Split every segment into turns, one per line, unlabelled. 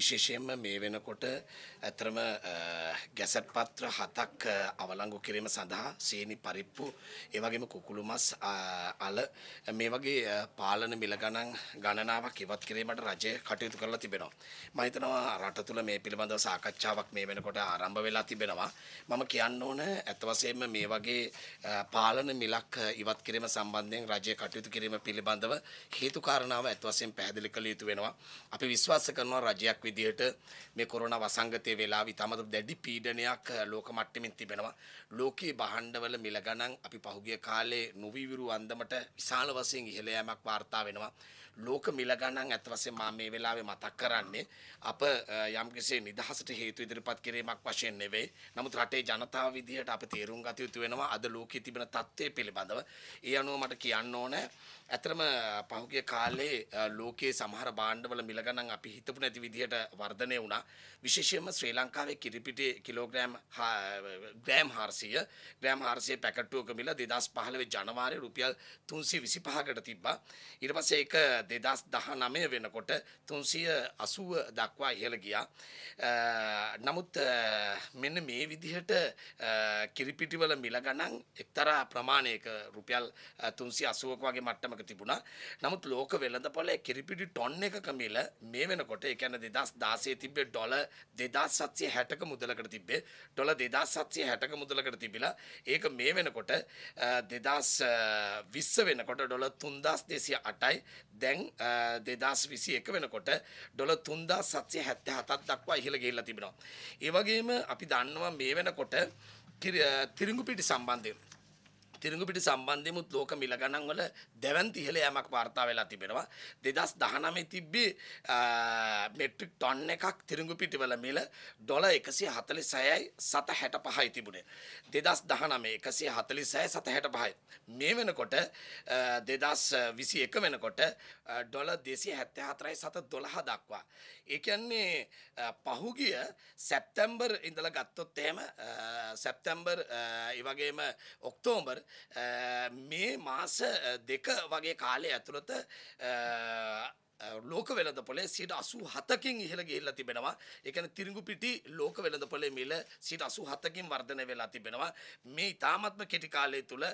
විශේෂයෙන්ම මේ වෙනකොට ඇතරම ගැසට් පත්‍ර හතක් අවලංගු කිරීම සඳහා සීනි පරිප්පු ඒ වගේම කුකුළු මස් අල මේ වගේ පාලන මිල ගණන් ගණනාවක් ඉවත් කිරීමට රජය කටයුතු කරලා තිබෙනවා මම හිතනවා රට තුල මේ පිළිබඳව සාකච්ඡාවක් මේ වෙනකොට ආරම්භ වෙලා තිබෙනවා මම කියන්න ඕන ඇත්ත වශයෙන්ම මේ වගේ පාලන මිලක් ඉවත් කිරීම සම්බන්ධයෙන් රජය කටයුතු කිරීම පිළිබඳව හේතු කාරණාව ඇත්ත වශයෙන් පැහැදිලි කළ යුතු වෙනවා අපි විශ්වාස කරනවා රජයක් විදිහට මේ කොරෝනා වසංගතය වෙලා විතම දැඩි පීඩනයක් ලෝක මට්ටමින් තිබෙනවා. ලෝකයේ භාණ්ඩවල මිල ගණන් අපි පහුගිය කාලේ නොවිවිරු අන්දමට විශාල වශයෙන් ඉහළ යාමක් වාර්තා වෙනවා. ලෝක මිල ගණන් ඇත්ත වශයෙන් මම මේ වෙලාවේ මතක් කරන්නේ අප යම්කිසි නිදහසට හේතු ඉදිරිපත් කිරීමක් වශයෙන් නෙවෙයි. නමුත් රටේ ජනතාව විදිහට අපි තීරුම් ගත යුතු වෙනවා අද ලෝකයේ තිබෙන තත්ත්වය පිළිබඳව. ඒ අනුව මට කියන්න ඕනේ ඇතරම පහුගිය කාලේ ලෝකයේ සමහර භාණ්ඩවල මිල ගණන් අපි හිතපු නැති විදිහට වර්ධනය වුණා. විශේෂයෙන්ම ශ්‍රී ලංකාවේ කිරිපිටි කිලෝග්‍රෑම් ග්‍රෑම් 400 ග්‍රෑම් 400 පැකට්ටුවක මිල 2015 ජනවාරි රුපියල් 325කට තිබ්බා. ඊට පස්සේ ඒක දෙදස් දහනමය වෙනකොට තුන්සිය අසුව දක්වා ඉහළ ගියා. නමුත් මෙන්න මේ විදිහට කිරිපිටිවල මිල ගණන් එක්තරා ප්‍රමාණයක රුපියල් තුන්සි අසුවක වගේ මට්ටමක තිබුණා නමුත් ලෝක වෙළඳ පොලේ කිරිපිටි ටොන් එකක මිල මේ වෙනකොට එකැන දෙදස් දාසේ තිබේ ඩොල දෙදස් සත්සය හැටක මුදලකට තිබේ ඩොල දෙදස් සත්සය හැටක මුදලකට තිබිලා ඒක මේ වෙනකොට දෙදස් විස්ස වෙනකොට ඩොල තුන්දස් දෙසිය අටයි දැ දැන් දෙදස් විසි එක වෙනකොට ඩොල තුන්දා සත්‍යය හැත්ත හතත් දක්වා ඉහළ ගෙල්ල තිබෙනවා. ඒවගේම අපි දන්නවා මේ වෙනකොට තිරිඟු පිටි සම්බන්ධය තිරගුපිටි සම්බන්ධයමුත් ලෝක මිල ගණන් වල දැවන් තිහල යමක් වාර්තා වෙලා තිබෙනවා දෙදස් දහනමේ තිබ්බේ මෙට්‍රික් ටොන්න එකක් තිරගුපිටිවල මිල ඩොල එකසි හතලි සයයි සත හැට පහයි තිබුණේ දෙදස් දහනමේ එකසිය හතලි සෑ සත හැට පහයි මේ වෙනකොට දෙදස් විසි එක වෙනකොට ඩොල දෙසි හැත්තේ හතරයි සත දොළහ දක්වා ඒකන්නේ පහුගිය සැප්තැම්බර් ඉඳල ගත්තොත් එහෙම සැප්තැම්බර් ඒවගේම ඔක්තෝම්බර් මේ මාස දෙක වගේ කාලය ඇතුළත ලෝක වෙළඳපොලේ සිට අසු හතකින් ඉහළ ගිහිල්ලා තිබෙනවා. එකන තිරිඟු පිටි ලෝක වෙළඳපොලේ මිල සිට අසු හතකින් වර්ධනය වෙලා තිබෙනවා. මේ ඉතාමත්ම කෙටි කාලය තුළ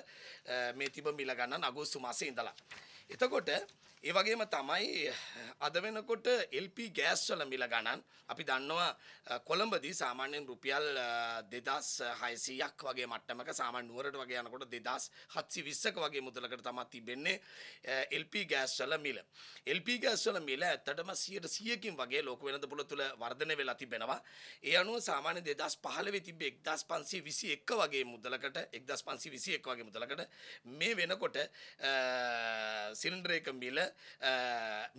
මේ තිබ මිල ගණන් අගෝස්තු මාසේ ඉඳලා. එතකොට ඒ වගේම තමයි අද වෙනකොට LP ගෑස් වල මිල ගණන් අපි දන්නවා කොළඹදී සාමාන්‍යයෙන් රුපියල් 2600ක් වගේ මට්ටමක සාමාන්‍ය නුවරට වගේ යනකොට 2720ක වගේ මුදලකට තමයි තිබෙන්නේ LP ගෑස් වල මිල. LP ගෑස් වල මිල ඇත්තටම 100%කින් වගේ ලෝක වෙළඳ පොළ තුල වර්ධනය වෙලා තිබෙනවා. ඒ අනුව සාමාන්‍ය 2015 තිබ්බ 1521 වගේ මුදලකට 1521 වගේ මුදලකට මේ වෙනකොට සිලින්ඩරයක මිල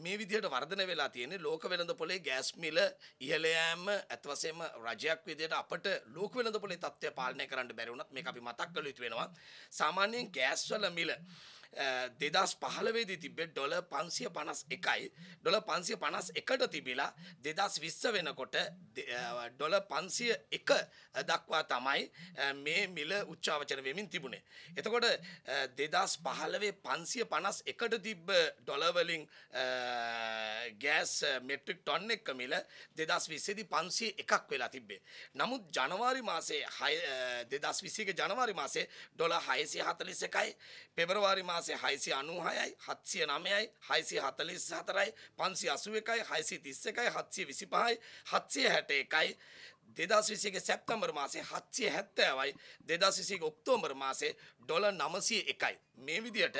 මේ විදිහට වර්ධනය වෙලා තියෙන්නේ ලෝක වෙළඳ පොලේ ගෑස් මිල ඉහළ යාම අත්වසේම රජයක් විදිහට අපට ලෝක වෙළඳ පොලේ තත්ත්වය පාලනය කරන්න බැරි වුණත් මේක අපි මතක් කළ යුතු වෙනවා. සාමාන්‍යයෙන් ගෑස් වල මිල දෙදස් පහළවේදී තිබේ ඩොල පන්සිය පනස් එකයි ඩොල පන්සිය පනස් එකට තිබිලා දෙදස් විස්ස වෙනකොට ඩොල පන්සිය එක දක්වා තමයි මේ මිල උච්චාවචන වෙමින් තිබුණේ. එතකොට දෙදස් පහළවේ පන්සිය පනස් එකට තිබ්බ ඩොලවලින් ගෑස් මෙට්‍රික් ටොන් එක්ක මිල දෙදස් විස්සේදි පන්සිය එකක් වෙලා තිබ්බේ. නමුත් ජනවාරි මාසේ දෙදස් විසික ජනවාරි මාසේ ඩොල හයසි හතලිස එකයි පෙබරවාරි මාස මාසේ 696යි 709යි 644යි 581යි 631යි 725යි 761යි දෙදස් විසියගේ සැප්තම්බර් මාසේ හත්සිය හැත්තෑවයි දෙදස් විසික ඔක්තෝම්බර් මාසේ ඩොල නමසය එකයි. මේ විදියට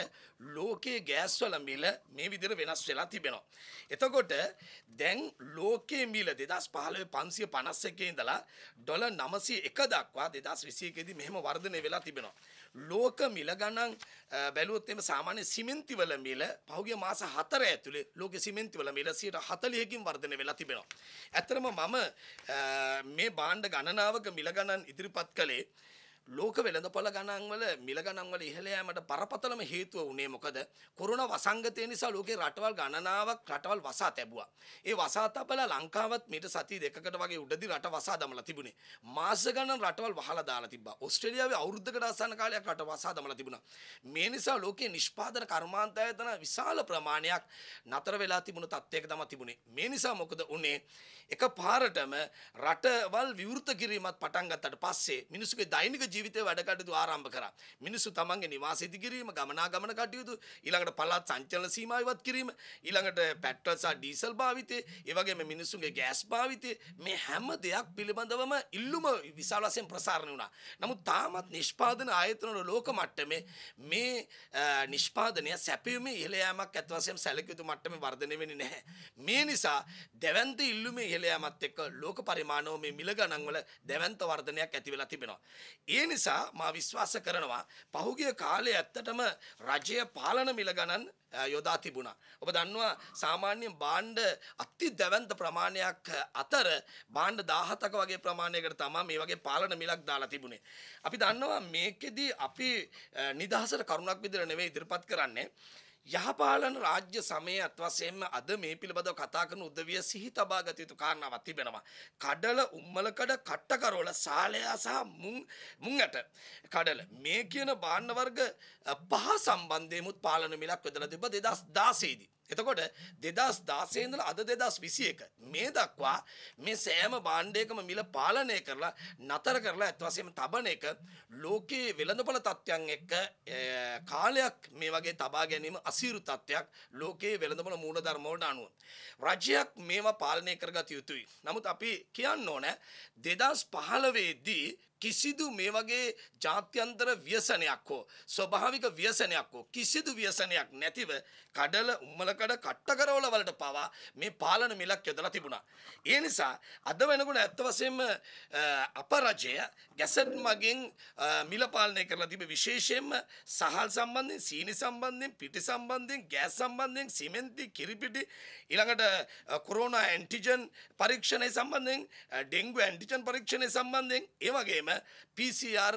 ලෝකයේ ගෑස්වල මිල මේ විදිර වෙනස් වෙලා තිබෙනවා. එතකොට දැන් ලෝකයේ මිල දෙදස් පහලව පන්සිය පනස්ස එකේ ඉඳලා ඩොල නමසය එක දක්වා දෙදස් විසියකෙදී මෙහෙම වර්ධනය වෙලා තිබෙනවා. ලෝක මිල ගණන් බැලුවොත් එම සාමාන්‍ය සිමෙන්තිවල මිල පහුගිය මාස හතර ඇතුලේ ලෝක සිමෙන්තිවල මිල සියට හතලියකින් වර්ධනය වෙලා තිබෙනවා. ඇත්තරම මම මේ බාණ්ඩ ගණනාවක මිල ගණන් ඉදිරිපත් කළේ ලෝක වෙළඳපොළ ගණන්වල මිල ගණන්වල ඉහළ යාමට බරපතලම හේතුව වුණේ මොකද? කොරෝනා වසංගතය නිසා ලෝකේ රටවල් ගණනාවක් රටවල් වසා තැබුවා. ඒ වසා තබලා ලංකාවත් මීට සති දෙකකට වගේ උඩදී රට වසා දමලා තිබුණේ. මාස ගණන් රටවල් වහලා දාලා තිබ්බා. ඕස්ට්‍රේලියාවේ අවුරුද්දකට අසන්න කාලයක් රට වසා දමලා තිබුණා. මේ නිසා ලෝකේ නිෂ්පාදන කර්මාන්ත ආයතන විශාල ප්‍රමාණයක් නතර වෙලා තිබුණු තත්ත්වයක තමයි තිබුණේ. මේ නිසා මොකද උනේ? එක පාරටම රටවල් විවෘත කිරීමත් පටන් ගත්තට පස්සේ මිනිස්සුගේ දෛනික ජීවිතේ වැඩ කටයුතු ආරම්භ කරා. මිනිස්සු තමන්ගේ නිවාස ඉදිකිරීම, ගමනාගමන කටයුතු, ඊළඟට පළාත් සංචලන සීමා ඉවත් කිරීම, ඊළඟට පෙට්‍රල් සහ ඩීසල් භාවිතය, ඒ වගේම මිනිස්සුන්ගේ ගෑස් භාවිතය මේ හැම දෙයක් පිළිබඳවම ඉල්ලුම විශාල වශයෙන් ප්‍රසාරණය වුණා. නමුත් තාමත් නිෂ්පාදන ආයතන වල ලෝක මට්ටමේ මේ නිෂ්පාදනය සැපයීමේ ඉහළ යාමක් ඇත්ත වශයෙන්ම සැලකිය යුතු මට්ටමේ වර්ධනය වෙන්නේ නැහැ. මේ නිසා දැවැන්ත ඉල්ලුමේ ඉහළ යාමත් එක්ක ලෝක පරිමාණව මේ මිල ගණන් වල දැවැන්ත වර්ධනයක් ඇති වෙලා තිබෙනවා. ඒ නිසා මා විශ්වාස කරනවා පහුගිය කාලේ ඇත්තටම රජය පාලන මිල ගණන් යොදා තිබුණා. ඔබ දන්නවා සාමාන්‍යයෙන් බාණ්ඩ අති දැවැන්ත ප්‍රමාණයක් අතර බාණ්ඩ 17ක වගේ ප්‍රමාණයකට තමයි මේ වගේ පාලන මිලක් දාලා තිබුණේ. අපි දන්නවා මේකෙදි අපි නිදහසට කරුණක් විදිහට නෙවෙයි ඉදිරිපත් කරන්නේ. යහපාලන රාජ්‍ය සමයේ අත්වසයෙන්ම අද මේ පිළිබඳව කතා කරන උදවිය සිහි තබා ගත යුතු කාරණාවක් තිබෙනවා. කඩල උම්මලකඩ කට්ටකරවල සාලයා සහ මුං මුංඇට කඩල මේ කියන භාණ්ඩ වර්ග පහ සම්බන්ධයෙමුත් පාලන මිලක් වෙදලා තිබ්බ 2016 දී. එතකොට 2016 ඉඳලා අද 2021 මේ දක්වා මේ සෑම භාණ්ඩයකම මිල පාලනය කරලා නතර කරලා අත් වශයෙන්ම තබන එක ලෝකයේ වෙළඳපොළ තත්ත්වයන් එක්ක කාලයක් මේ වගේ තබා ගැනීම අසීරු තත්ත්වයක් ලෝකයේ වෙළඳපොළ මූලධර්ම වලට අනුව රජයක් මේවා පාලනය කරගත යුතුයි. නමුත් අපි කියන්න ඕනේ 2015 දී කිසිදු මේ වගේ ජාත්‍යන්තර ව්‍යසනයක් හෝ ස්වභාවික ව්‍යසනයක් හෝ කිසිදු ව්‍යසනයක් නැතිව කඩල උම්මලකඩ කට්ට කරවන කරලා මේ පාලන මිලක් යොදලා තිබුණා. ඒ නිසා අද වෙනකොට ඇත්ත වශයෙන්ම අපරජය ගැසට් මගින් මිල පාලනය කරලා තිබේ විශේෂයෙන්ම සහල් සම්බන්ධයෙන් සීනි සම්බන්ධයෙන් පිටි සම්බන්ධයෙන් ගෑස් සම්බන්ධයෙන් සිමෙන්ති කිරිපිටි ඊළඟට කොරෝනා ඇන්ටිජන් පරීක්ෂණය සම්බන්ධයෙන් ඩෙන්ගු ඇන්ටිජන් පරීක්ෂණය සම්බන්ධයෙන් ඒ වගේම PCR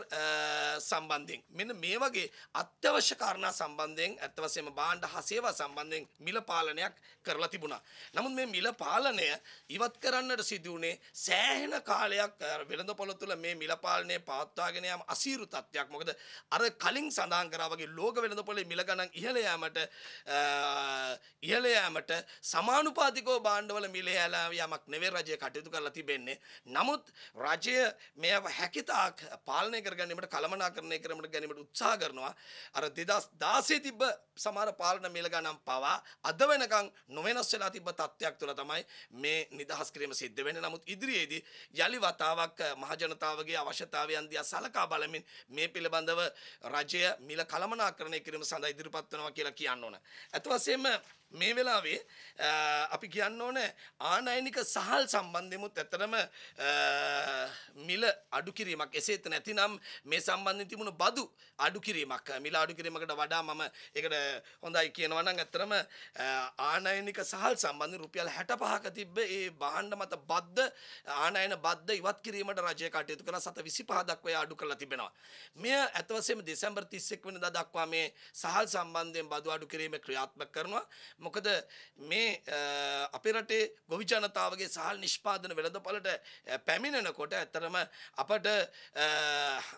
සම්බන්ධයෙන් මෙන්න මේ වගේ අත්‍යවශ්‍ය කාරණා සම්බන්ධයෙන් ඇත්ත වශයෙන්ම බාණ්ඩ හසේවා සම්බන්ධයෙන් මිල පාලනයක් කරලා තිබුණා. තිබුණා. නමුත් මේ මිල පාලනය ඉවත් කරන්නට සිදු වුණේ සෑහෙන කාලයක් වෙළඳපොළ තුළ මේ මිල පාලනය පවත්වාගෙන යාම අසීරු තත්ත්වයක්. මොකද අර කලින් සඳහන් කරා වගේ ලෝක වෙළඳපොලේ මිල ගණන් ඉහළ යාමට ඉහළ යාමට සමානුපාතිකව බාණ්ඩවල මිල යලා යාමක් නෙවෙයි රජය කටයුතු කරලා තිබෙන්නේ. නමුත් රජය මේව හැකිතාක් පාලනය කර ගැනීමට කළමනාකරණය කරමිට ගැනීමට උත්සාහ කරනවා. අර 2016 තිබ්බ සමහර පාලන මිල ගණන් පවා අද වෙනකන් නොවෙනස් වෙලා වෙලා තිබ්බ තත්ත්වයක් තුළ තමයි මේ නිදහස් කිරීම සිද්ධ වෙන්නේ. නමුත් ඉදිරියේදී යලි වතාවක් මහජනතාවගේ අවශ්‍යතාවයන් දිහා සලකා බලමින් මේ පිළිබඳව රජය මිල කළමනාකරණය කිරීම සඳහා ඉදිරිපත් වෙනවා කියලා කියන්න ඕන. අතවසෙම මේ වෙලාවේ අපි කියන්න ඕන ආනයනික සහල් සම්බන්ධයමුත් ඇතරම මිල අඩුකිරීමක් එසේත් නැතිනම් මේ සම්බන්ධින් තිබුණු බදු අඩුකිරීමක් මිල අඩුකිරීමකට වඩා මම එකට හොඳයි කියනවා නම් ඇත්තරම ආනයනික සහල් සම්බන්ධ රුපියල් 65ක තිබ්බ ඒ භාණ්ඩ මත බද්ද ආනයන බද්ද ඉවත් කිරීමට රජය කටයුතු කළා 725 දක්වා අඩු කරලා තිබෙනවා. මෙය ඇතවසේම දෙසැම්බර් 31 වෙනිදා දක්වා මේ සහල් සම්බන්ධයෙන් බදු අඩු කිරීම ක්‍රියාත්මක කරනවා. මොකද මේ අපේ රටේ ගොවි ජනතාවගේ සහල් නිෂ්පාදන වෙළඳපළට පැමිණෙනකොට ඇත්තරම අපට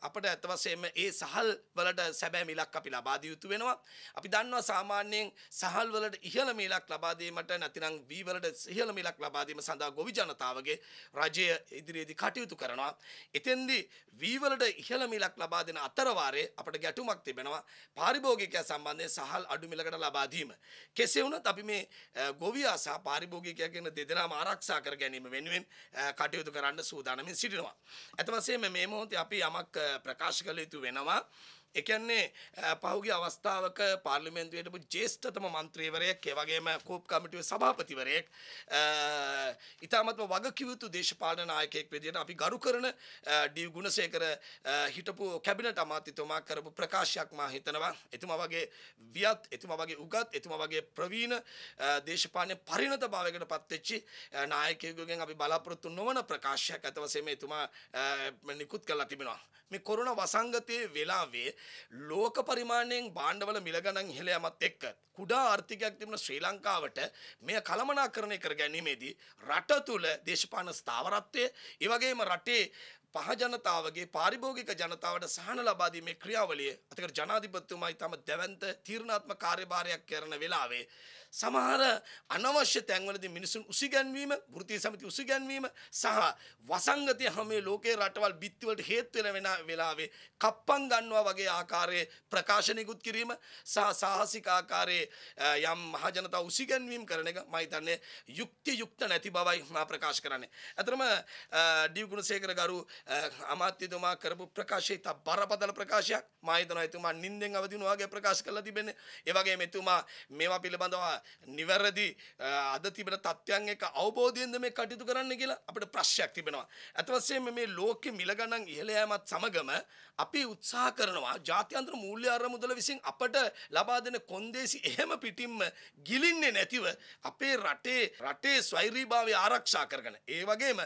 අපට ඇත්ත වශයෙන්ම ඒ සහල් වලට සැබෑ මිලක් අපි ලබා දිය යුතු වෙනවා. අපි දන්නවා සාමාන්‍යයෙන් සහල් වලට ඉහළ මිලක් ලබා දීමට නැතිනම් වී වලට ඉහළ මිලක් ලබා දීම සඳහා ගොවි ජනතාවගේ රජය ඉදිරියේදී කටයුතු කරනවා. එතෙන්දී වී වලට ඉහළ මිලක් ලබා දෙන අතරවාරයේ අපට ගැටුමක් තිබෙනවා. පාරිභෝගිකය සම්බන්ධයෙන් සහල් අඩු මිලකට ලබා දීම. කෙසේ වුණත් අපි මේ ගොවියා සහ පාරිභෝගිකය භෝගිකයා කියන දෙදෙනාම ආරක්ෂා කර ගැනීම වෙනුවෙන් කටයුතු කරන්න සූදානමින් සිටිනවා. ඇතවසේම මේ මොහොතේ අපි යමක් ප්‍රකාශ කළ යුතු වෙනවා. එකන්නේ පහුගේ අවස්ථාවක පාර්ලිමෙන්න්තුවයටපු ජේෂ්ඨතම මන්ත්‍රීවරයෙක් ඒවගේම කෝප් කමිටුව සභාපතිවරයෙක් ඉතාමත්ම වගකිවුතු දේශපාලන නායකයෙක් විදිහට අපි ගරු කරන ඩී ගුණසේකර හිටපු කැබිනට අමාත්‍යතුමා කරපු ප්‍රකාශයක් මා හිතනවා එතුමා වගේ වියත් එතුමා වගේ උගත් එතුමා වගේ ප්‍රවීණ දේශපාලන පරිණත භාවයකට පත්වෙච්චි නායකයෙකුගෙන් අපි බලාපොරොත්තු නොවන ප්‍රකාශයක් අත වශයෙන් එතුමා නිකුත් කරලා තිබෙනවා මේ කොරෝනා වසංගතයේ වෙලාවේ ලෝක පරිමාණයෙන් බාණ්ඩවල මිල ගණන් ඉහළ යමත් එක්ක කුඩා ආර්ථිකයක් තිබෙන ශ්‍රී ලංකාවට මෙය කළමනාකරණය කර ගැනීමේදී රට තුල දේශපාලන ස්ථාවරත්වය ඒ වගේම රටේ පහ ජනතාවගේ පාරිභෝගික ජනතාවට සහන ලබා දීමේ ක්‍රියාවලිය අතකට ජනාධිපතිතුමා ඊටම දැවැන්ත තීරණාත්මක කාර්යභාරයක් කරන වෙලාවේ සමහර අනවශ්‍ය තැන්වලදී මිනිසුන් උසිගැන්වීම වෘත්තීය සමිති උසිගැන්වීම සහ වසංගතය හැම ලෝකේ රටවල් බිත්තිවලට හේතු වෙන වෙලාවේ කප්පම් ගන්නවා වගේ ආකාරයේ ප්‍රකාශනිකුත් කිරීම සහ සාහසික ආකාරයේ යම් මහ ජනතාව උසිගැන්වීම කරන එක මම හිතන්නේ යුක්ති යුක්ත නැති බවයි මා ප්‍රකාශ කරන්නේ. අතරම ඩී ගුණසේකර ගරු අමාත්‍යතුමා කරපු ප්‍රකාශය ඉතා බරපතල ප්‍රකාශයක් මා හිතනවා එතුමා නිින්දෙන් අවදි වුණා වගේ ප්‍රකාශ කරලා තිබෙන්නේ ඒ වගේම එතුමා මේවා පිළිබඳව නිවැරදි අද තිබෙන තත්ත්වයන් එක්ක අවබෝධයෙන්ද මේ කටයුතු කරන්න කියලා අපිට ප්‍රශ්නයක් තිබෙනවා අත වශයෙන්ම මේ ලෝකෙ මිල ගණන් ඉහළ යාමත් සමගම අපි උත්සාහ කරනවා ජාත්‍යන්තර මූල්‍ය අරමුදල විසින් අපට ලබා දෙන කොන්දේසි එහෙම පිටින්ම ගිලින්නේ නැතිව අපේ රටේ රටේ ස්වෛරීභාවය ආරක්ෂා කරගෙන ඒ වගේම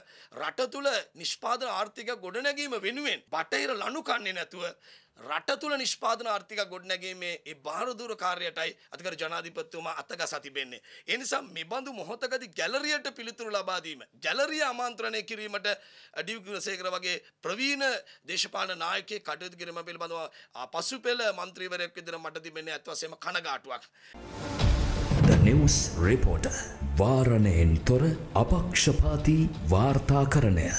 රට තුල නිෂ්පාදන ආර්ථික ආර්ථික ගොඩනැගීම වෙනුවෙන් බටහිර ලනු කන්නේ නැතුව රට තුළ නිෂ්පාදන ආර්ථික ගොඩනැගීමේ ඒ බාරදූර කාර්යයටයි අධිකර ජනාධිපතිතුමා අතගසා තිබෙන්නේ. ඒ නිසා මෙබඳු මොහොතකදී ගැලරියට පිළිතුරු ලබා දීම, ගැලරිය ආමන්ත්‍රණය කිරීමට ඩිව් ගුණසේකර වගේ ප්‍රවීණ දේශපාලන නායකයෙක් කටයුතු කිරීම පිළිබඳව පසුපෙළ මන්ත්‍රීවරයෙක් විදිහට මට තිබෙන්නේ ඇත්ත වශයෙන්ම කනගාටුවක්. The News Reporter වාරණයෙන් තොර අපක්ෂපාති වාර්තාකරණය